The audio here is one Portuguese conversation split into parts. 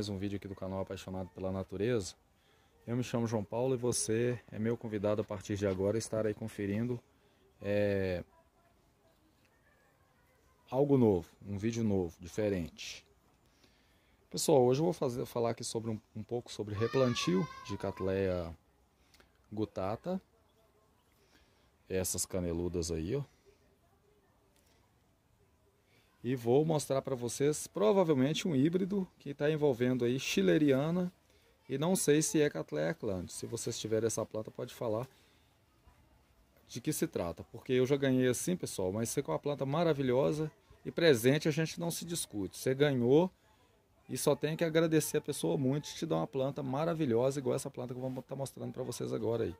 mais um vídeo aqui do canal Apaixonado pela Natureza. Eu me chamo João Paulo e você é meu convidado a partir de agora estar aí conferindo é, algo novo, um vídeo novo, diferente. Pessoal, hoje eu vou fazer, falar aqui sobre um, um pouco sobre replantio de Catleia gutata. Essas caneludas aí, ó e vou mostrar para vocês provavelmente um híbrido que está envolvendo aí chileriana e não sei se é Cattleya Se vocês tiverem essa planta, pode falar de que se trata, porque eu já ganhei assim, pessoal, mas você com uma planta maravilhosa e presente a gente não se discute. Você ganhou e só tem que agradecer a pessoa muito e te dar uma planta maravilhosa igual essa planta que eu vou estar tá mostrando para vocês agora aí.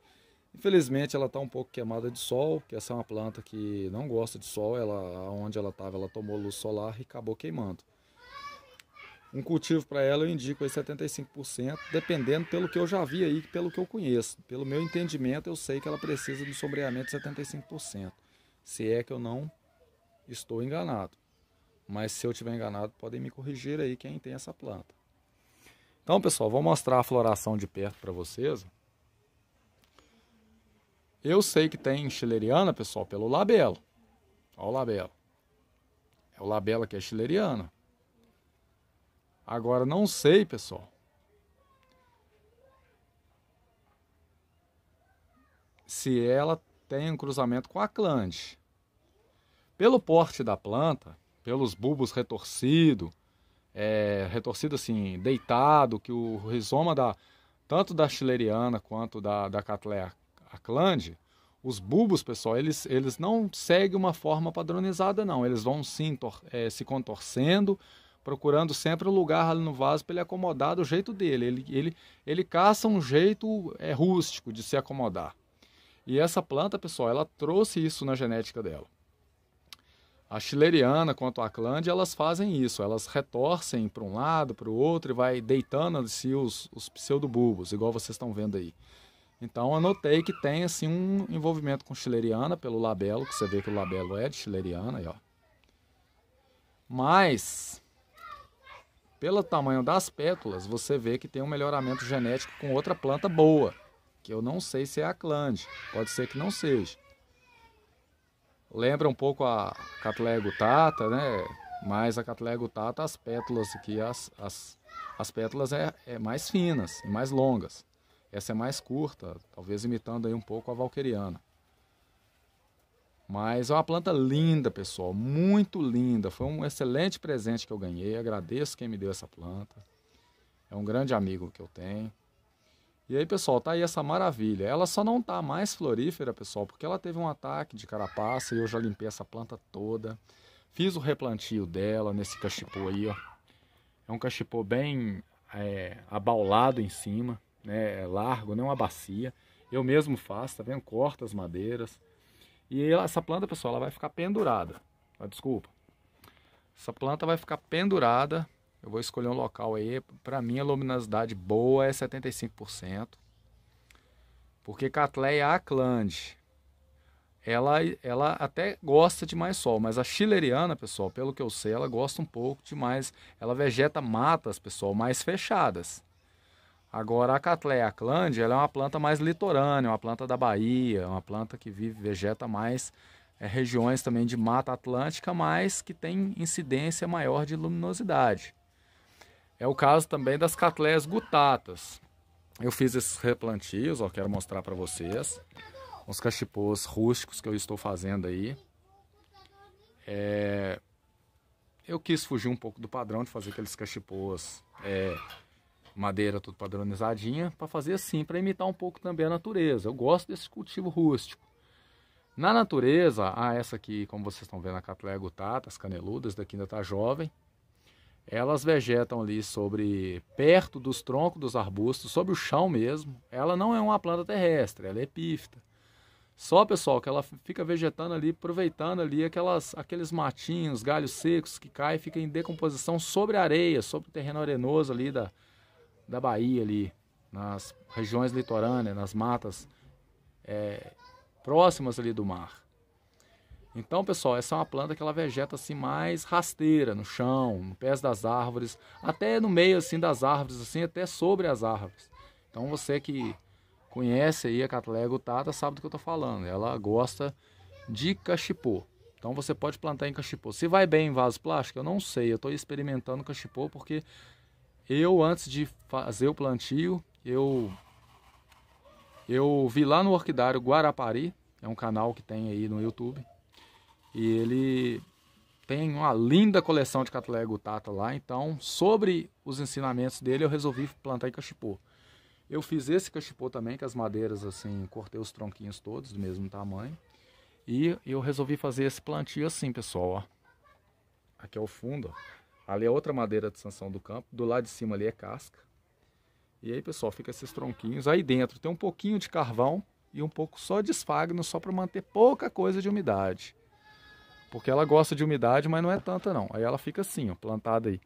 Infelizmente ela está um pouco queimada de sol, que essa é uma planta que não gosta de sol, ela onde ela estava ela tomou luz solar e acabou queimando. Um cultivo para ela eu indico aí 75%, dependendo pelo que eu já vi aí, pelo que eu conheço. Pelo meu entendimento eu sei que ela precisa de sombreamento de 75%, se é que eu não estou enganado. Mas se eu tiver enganado, podem me corrigir aí quem tem essa planta. Então pessoal, vou mostrar a floração de perto para vocês. Eu sei que tem schilleriana, pessoal, pelo labelo. Olha o labelo. É o labelo que é schilleriana. Agora, não sei, pessoal, se ela tem um cruzamento com a clande. Pelo porte da planta, pelos bulbos retorcido, é, retorcido assim, deitado, que o rizoma da, tanto da chileriana quanto da, da catleia clande, os bulbos, pessoal, eles, eles não seguem uma forma padronizada, não. Eles vão se, é, se contorcendo, procurando sempre o um lugar ali no vaso para ele acomodar do jeito dele. Ele, ele, ele caça um jeito é, rústico de se acomodar. E essa planta, pessoal, ela trouxe isso na genética dela. A chileriana quanto a clande elas fazem isso. Elas retorcem para um lado, para o outro e vai deitando de si os, os pseudobulbos, igual vocês estão vendo aí. Então eu notei que tem assim um envolvimento com chileriana pelo labelo, que você vê que o labelo é de chileriana, aí, ó. Mas pelo tamanho das pétalas, você vê que tem um melhoramento genético com outra planta boa, que eu não sei se é a clande, pode ser que não seja. Lembra um pouco a Catleia gutata, né? Mas a Catleia gutata, as pétalas aqui, as, as, as pétalas é, é mais finas e mais longas. Essa é mais curta, talvez imitando aí um pouco a valqueriana. Mas é uma planta linda, pessoal, muito linda. Foi um excelente presente que eu ganhei. Agradeço quem me deu essa planta. É um grande amigo que eu tenho. E aí, pessoal, tá aí essa maravilha. Ela só não tá mais florífera, pessoal, porque ela teve um ataque de carapaça e eu já limpei essa planta toda. Fiz o replantio dela nesse cachipô aí, ó. É um cachipô bem é, abaulado em cima né, é largo, né, uma bacia. Eu mesmo faço, tá vendo? Corto as madeiras. E essa planta, pessoal, ela vai ficar pendurada. Ah, desculpa. Essa planta vai ficar pendurada. Eu vou escolher um local aí. Para mim, a luminosidade boa é 75%. Porque Catleia aclande, ela, ela até gosta de mais sol, mas a chileriana, pessoal, pelo que eu sei, ela gosta um pouco de mais. Ela vegeta matas, pessoal, mais fechadas. Agora a Catleya aclândia é uma planta mais litorânea, uma planta da Bahia, uma planta que vive, vegeta mais é, regiões também de mata atlântica, mas que tem incidência maior de luminosidade. É o caso também das Catleias gutatas. Eu fiz esses replantios, ó, quero mostrar para vocês. Os cachipôs rústicos que eu estou fazendo aí. É... Eu quis fugir um pouco do padrão de fazer aqueles cachipôs é, madeira tudo padronizadinha, para fazer assim, para imitar um pouco também a natureza. Eu gosto desse cultivo rústico. Na natureza, ah, essa aqui, como vocês estão vendo, a Catleia gutata, as caneludas, daqui ainda está jovem. Elas vegetam ali sobre, perto dos troncos dos arbustos, sobre o chão mesmo. Ela não é uma planta terrestre, ela é epífita. Só, pessoal, que ela fica vegetando ali, aproveitando ali aquelas, aqueles matinhos, galhos secos que caem, fica em decomposição sobre a areia, sobre o terreno arenoso ali da, da Bahia ali, nas regiões litorâneas, nas matas é, próximas ali do mar. Então, pessoal, essa é uma planta que ela vegeta assim mais rasteira no chão, no pés das árvores, até no meio assim das árvores, assim até sobre as árvores. Então, você que conhece aí a Cattleya gutata sabe do que eu estou falando. Ela gosta de cachipô. Então, você pode plantar em cachipô. Se vai bem em vaso plástico, eu não sei. Eu estou experimentando cachipô porque eu, antes de fazer o plantio, eu, eu vi lá no Orquidário Guarapari, é um canal que tem aí no YouTube, e ele tem uma linda coleção de Catleia gutata lá, então sobre os ensinamentos dele eu resolvi plantar em cachipô. Eu fiz esse cachipô também, com as madeiras assim, cortei os tronquinhos todos do mesmo tamanho. E eu resolvi fazer esse plantio assim, pessoal, ó. Aqui é o fundo, ó. Ali é outra madeira de sanção do campo. Do lado de cima ali é casca. E aí, pessoal, fica esses tronquinhos. Aí dentro tem um pouquinho de carvão e um pouco só de esfagno, só para manter pouca coisa de umidade. Porque ela gosta de umidade, mas não é tanta não. Aí ela fica assim, ó, plantada aí.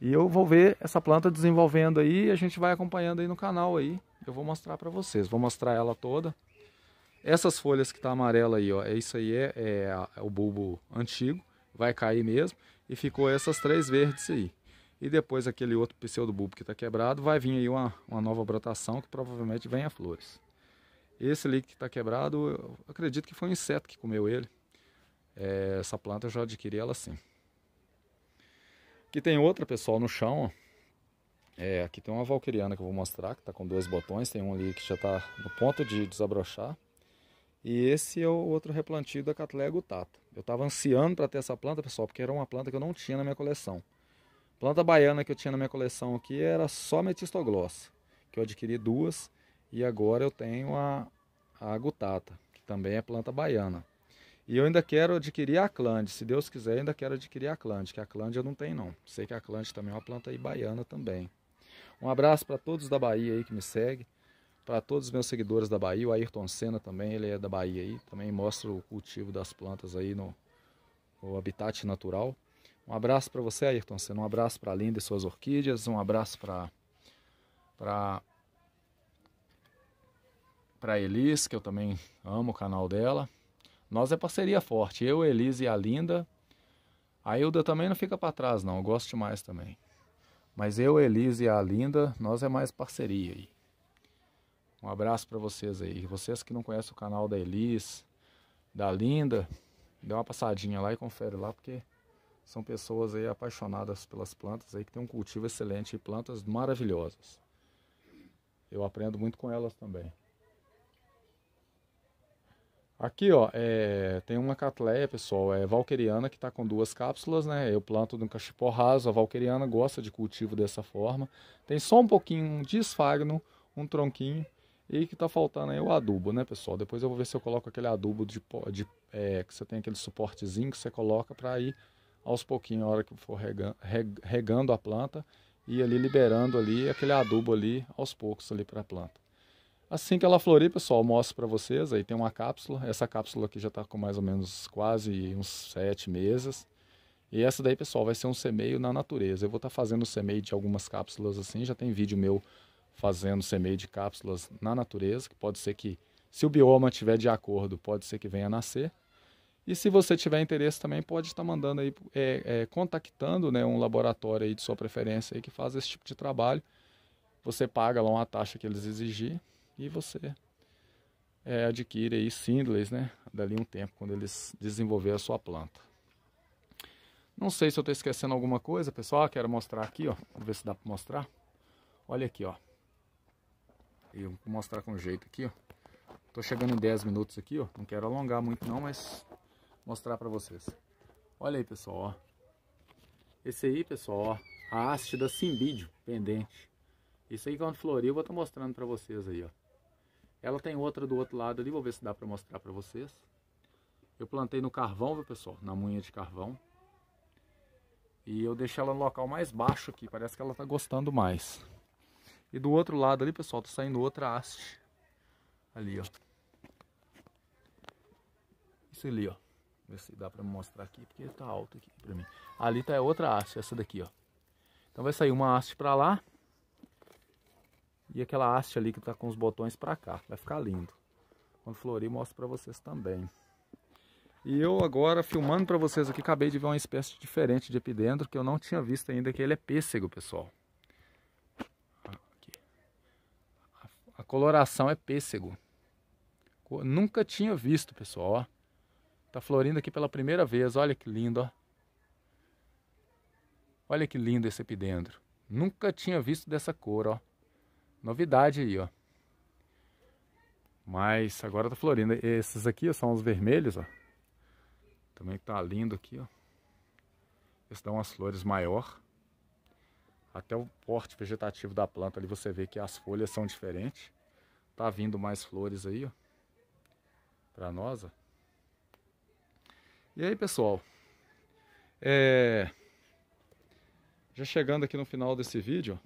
E eu vou ver essa planta desenvolvendo aí, a gente vai acompanhando aí no canal aí. Eu vou mostrar para vocês, vou mostrar ela toda. Essas folhas que tá amarela aí, ó, é isso aí é, é, é o bulbo antigo vai cair mesmo. E ficou essas três verdes aí. E depois aquele outro pseudobulbo que está quebrado, vai vir aí uma, uma nova brotação que provavelmente venha flores. Esse ali que está quebrado, acredito que foi um inseto que comeu ele. É, essa planta eu já adquiri ela assim. Aqui tem outra, pessoal, no chão. É, aqui tem uma valqueriana que eu vou mostrar, que está com dois botões. Tem um ali que já está no ponto de desabrochar. E esse é o outro replantio da Catlea gutata. Eu estava ansiando para ter essa planta, pessoal, porque era uma planta que eu não tinha na minha coleção. Planta baiana que eu tinha na minha coleção aqui era só metistogloss, que eu adquiri duas e agora eu tenho a, a gutata, que também é planta baiana. E eu ainda quero adquirir a Clande, se Deus quiser, ainda quero adquirir a Clande, que a Clande eu não tenho não. Sei que a Clande também é uma planta aí baiana também. Um abraço para todos da Bahia aí que me seguem para todos os meus seguidores da Bahia, o Ayrton Senna também, ele é da Bahia aí, também mostra o cultivo das plantas aí no, no habitat natural. Um abraço para você, Ayrton Senna, um abraço para a Linda e suas orquídeas, um abraço para para para Elis, que eu também amo o canal dela. Nós é parceria forte, eu, Elis e a Linda. A Hilda também não fica para trás não, eu gosto demais também. Mas eu, Elis e a Linda, nós é mais parceria aí. Um abraço para vocês aí. Vocês que não conhecem o canal da Elis, da Linda, dê uma passadinha lá e confere lá, porque são pessoas aí apaixonadas pelas plantas aí que tem um cultivo excelente e plantas maravilhosas. Eu aprendo muito com elas também. Aqui, ó, é, tem uma catleia, pessoal, é valqueriana que está com duas cápsulas, né? Eu planto no cachipó raso, a valqueriana gosta de cultivo dessa forma. Tem só um pouquinho de esfagno, um tronquinho e que tá faltando aí o adubo, né, pessoal? Depois eu vou ver se eu coloco aquele adubo de, de é, que você tem aquele suportezinho que você coloca para ir aos pouquinhos, a hora que for regando, regando a planta, e ali liberando ali aquele adubo ali aos poucos ali para a planta. Assim que ela florir, pessoal, mostro para vocês. Aí tem uma cápsula. Essa cápsula aqui já está com mais ou menos quase uns sete meses. E essa daí, pessoal, vai ser um semeio na natureza. Eu vou estar tá fazendo o semeio de algumas cápsulas assim. Já tem vídeo meu fazendo semeio de cápsulas na natureza, que pode ser que, se o bioma estiver de acordo, pode ser que venha a nascer. E se você tiver interesse também, pode estar mandando aí, é, é, contactando né, um laboratório aí de sua preferência aí que faz esse tipo de trabalho. Você paga lá uma taxa que eles exigir e você é, adquire aí síndles, né? Dali um tempo, quando eles desenvolver a sua planta. Não sei se eu estou esquecendo alguma coisa, pessoal. Quero mostrar aqui, ó. Vamos ver se dá para mostrar. Olha aqui, ó. Eu vou mostrar com jeito aqui, ó. Tô chegando em 10 minutos aqui, ó. Não quero alongar muito não, mas mostrar pra vocês. Olha aí, pessoal, ó. Esse aí, pessoal, ó. A haste da Simbídio, pendente. Isso aí quando florir eu vou estar tá mostrando pra vocês aí, ó. Ela tem outra do outro lado ali, vou ver se dá pra mostrar pra vocês. Eu plantei no carvão, viu, pessoal? Na munha de carvão. E eu deixei ela no local mais baixo aqui, parece que ela tá gostando mais. E do outro lado ali, pessoal, tá saindo outra haste. Ali, ó. Isso ali, ó. Ver se dá pra mostrar aqui, porque tá alto aqui pra mim. Ali tá outra haste, essa daqui, ó. Então vai sair uma haste pra lá. E aquela haste ali que tá com os botões pra cá. Vai ficar lindo. Quando florir, mostro pra vocês também. E eu agora, filmando pra vocês aqui, acabei de ver uma espécie diferente de epidendro que eu não tinha visto ainda, que ele é pêssego, pessoal. A coloração é pêssego. Nunca tinha visto, pessoal. Ó. Tá florindo aqui pela primeira vez. Olha que lindo, ó. Olha que lindo esse epidendro. Nunca tinha visto dessa cor, ó. Novidade aí, ó. Mas agora tá florindo. Esses aqui são os vermelhos, ó. Também tá lindo aqui, ó. Esses dá as flores maior até o porte vegetativo da planta ali você vê que as folhas são diferentes. Tá vindo mais flores aí, ó. Pra nós, ó. E aí, pessoal. É... Já chegando aqui no final desse vídeo,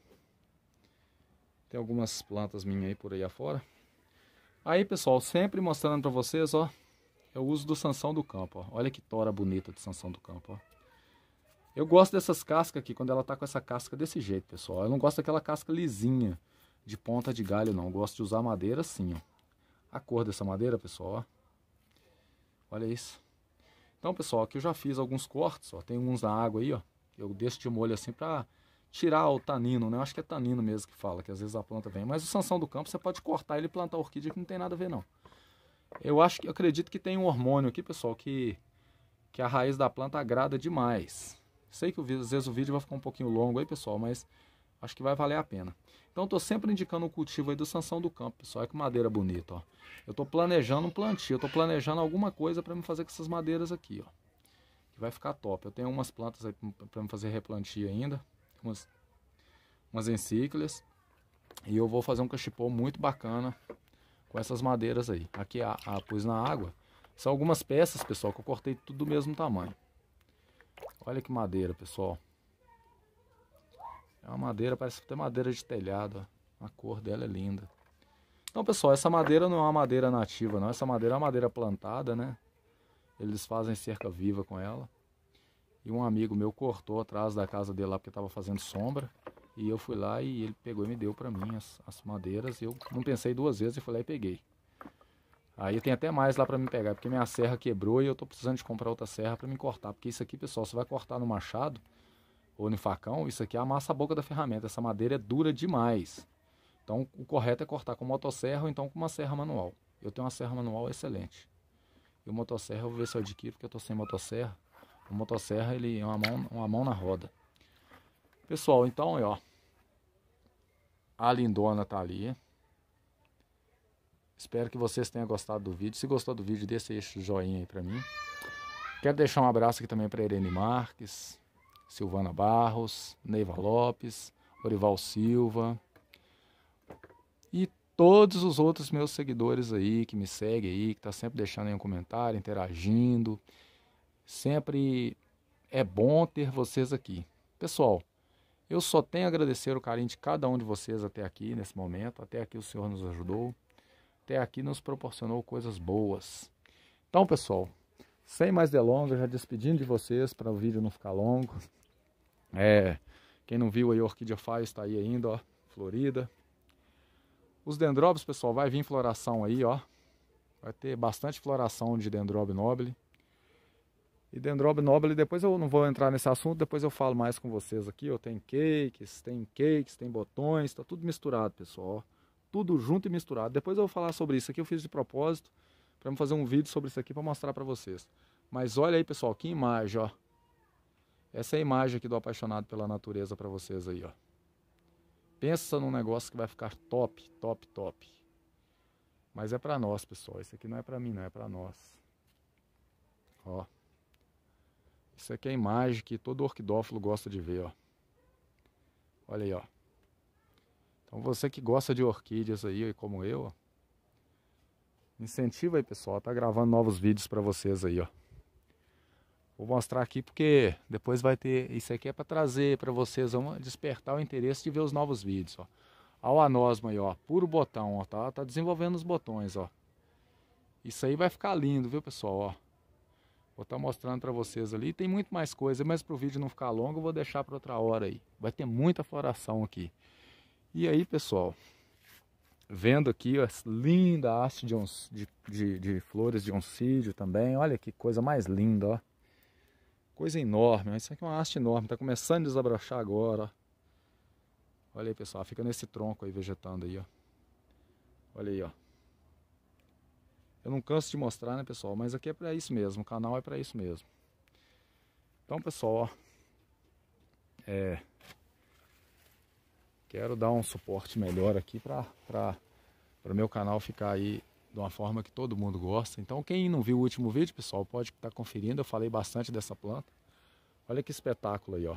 tem algumas plantas minhas aí por aí afora. Aí, pessoal, sempre mostrando pra vocês, ó, é o uso do sanção do campo, ó. Olha que tora bonita de sanção do campo, ó. Eu gosto dessas cascas aqui, quando ela tá com essa casca desse jeito, pessoal. Eu não gosto daquela casca lisinha, de ponta de galho, não. Eu gosto de usar madeira assim, ó. A cor dessa madeira, pessoal, ó. Olha isso. Então, pessoal, aqui eu já fiz alguns cortes, ó. Tem uns na água aí, ó. Eu deixo de molho assim pra tirar o tanino, né? Eu acho que é tanino mesmo que fala, que às vezes a planta vem. Mas o sanção do campo você pode cortar ele e plantar orquídea que não tem nada a ver, não. Eu acho que eu acredito que tem um hormônio aqui, pessoal, que, que a raiz da planta agrada demais. Sei que às vezes o vídeo vai ficar um pouquinho longo aí, pessoal, mas acho que vai valer a pena. Então estou sempre indicando o cultivo aí do Sansão do Campo, pessoal. Olha que madeira bonita, ó. Eu estou planejando um plantio, estou planejando alguma coisa para me fazer com essas madeiras aqui, ó. Que vai ficar top. Eu tenho umas plantas aí para me fazer replantio ainda, umas, umas encíclias. E eu vou fazer um cachipô muito bacana com essas madeiras aí. Aqui a, a pus na água. São algumas peças, pessoal, que eu cortei tudo do mesmo tamanho. Olha que madeira, pessoal. É uma madeira, parece até madeira de telhado. Ó. A cor dela é linda. Então, pessoal, essa madeira não é uma madeira nativa, não. Essa madeira é uma madeira plantada, né? Eles fazem cerca viva com ela. E um amigo meu cortou atrás da casa dele lá porque estava fazendo sombra. E eu fui lá e ele pegou e me deu para mim as, as madeiras. Eu não pensei duas vezes e fui lá e peguei. Aí tem até mais lá para me pegar, porque minha serra quebrou e eu tô precisando de comprar outra serra para me cortar. Porque isso aqui, pessoal, você vai cortar no machado ou no facão, isso aqui amassa a boca da ferramenta. Essa madeira é dura demais. Então o correto é cortar com motosserra ou então com uma serra manual. Eu tenho uma serra manual excelente. E o motosserra eu vou ver se eu adquiro, porque eu tô sem motosserra. O motosserra ele é uma mão, uma mão na roda. Pessoal, então, ó. A lindona tá ali. Espero que vocês tenham gostado do vídeo. Se gostou do vídeo, deixa esse joinha aí para mim. Quero deixar um abraço aqui também para Irene Marques, Silvana Barros, Neiva Lopes, Orival Silva e todos os outros meus seguidores aí que me seguem aí, que tá sempre deixando aí um comentário, interagindo. Sempre é bom ter vocês aqui. Pessoal, eu só tenho a agradecer o carinho de cada um de vocês até aqui, nesse momento. Até aqui o Senhor nos ajudou até aqui nos proporcionou coisas boas. Então, pessoal, sem mais delongas, já despedindo de vocês para o vídeo não ficar longo. É, quem não viu aí, a Orquídea Faz está aí ainda, ó, florida. Os dendróbios, pessoal, vai vir floração aí, ó. Vai ter bastante floração de dendróbio noble. E dendróbio noble, depois eu não vou entrar nesse assunto, depois eu falo mais com vocês aqui. Ó, tem cakes, tem cakes, tem botões, tá tudo misturado, pessoal tudo junto e misturado. Depois eu vou falar sobre isso aqui, eu fiz de propósito para fazer um vídeo sobre isso aqui para mostrar para vocês. Mas olha aí, pessoal, que imagem, ó. Essa é a imagem aqui do apaixonado pela natureza para vocês aí, ó. Pensa num negócio que vai ficar top, top, top. Mas é para nós, pessoal. Isso aqui não é para mim, não é para nós. Ó. Isso aqui é a imagem que todo orquidófilo gosta de ver, ó. Olha aí, ó. Então você que gosta de orquídeas aí, como eu, incentiva aí pessoal, tá gravando novos vídeos para vocês aí, ó. Vou mostrar aqui porque depois vai ter, isso aqui é para trazer para vocês, vamos despertar o interesse de ver os novos vídeos, ó. o anosma aí, ó, puro botão, ó, tá, tá desenvolvendo os botões, ó. Isso aí vai ficar lindo, viu pessoal, ó. Vou estar tá mostrando para vocês ali, tem muito mais coisa, mas para o vídeo não ficar longo, eu vou deixar para outra hora aí. Vai ter muita floração aqui. E aí, pessoal, vendo aqui ó, essa linda haste de, ons, de, de, de, flores de oncídio também. Olha que coisa mais linda, ó. Coisa enorme, isso aqui é uma haste enorme, está começando a desabrochar agora. Ó. Olha aí, pessoal, fica nesse tronco aí vegetando aí, ó. Olha aí, ó. Eu não canso de mostrar, né, pessoal, mas aqui é para isso mesmo, o canal é para isso mesmo. Então, pessoal, ó, é, quero dar um suporte melhor aqui para o meu canal ficar aí de uma forma que todo mundo gosta. Então quem não viu o último vídeo, pessoal, pode estar tá conferindo. Eu falei bastante dessa planta. Olha que espetáculo aí, ó.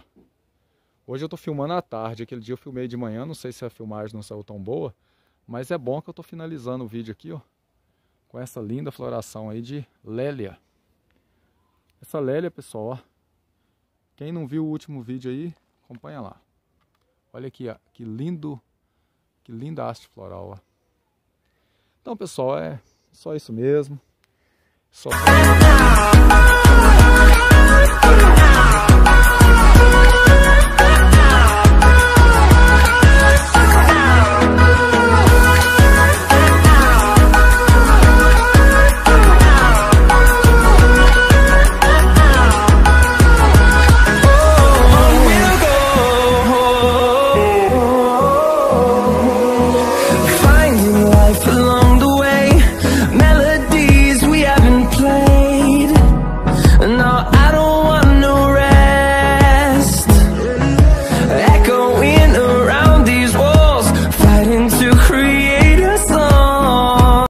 Hoje eu estou filmando à tarde, aquele dia eu filmei de manhã, não sei se a filmagem não saiu tão boa, mas é bom que eu estou finalizando o vídeo aqui, ó, com essa linda floração aí de Lélia. Essa Lélia, pessoal, ó, quem não viu o último vídeo aí, acompanha lá. Olha aqui, ó, que lindo, que linda haste floral. Ó. Então, pessoal, é só isso mesmo. Só...